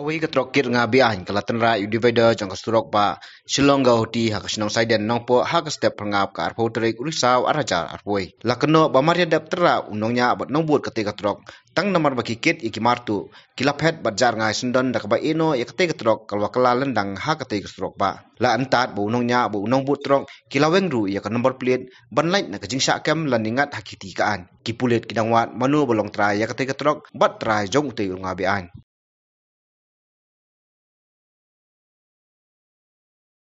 kawahi ketrok trok kir nga bia hin kala yu divider jang pa silong ga hoti ha ka sinong saiden nong po ha ka step nga ka arpo urisau araja arpoi lakno ba maria ya dap tera unongnya nya bat nong buat ketrok trok tang namar ba kikit iki martu kila phet bat jar da ba ya ketika trok kalwa kala lendang haka ketika te pa la antat bu unong nya unong buat trok kila ru ya kan ka number plate ban light na ka jingsa kem laningat hakiti kaan kipulit kidangwat manu bolong trai ya ka ketrok trok bat trai jong uti nga ahin.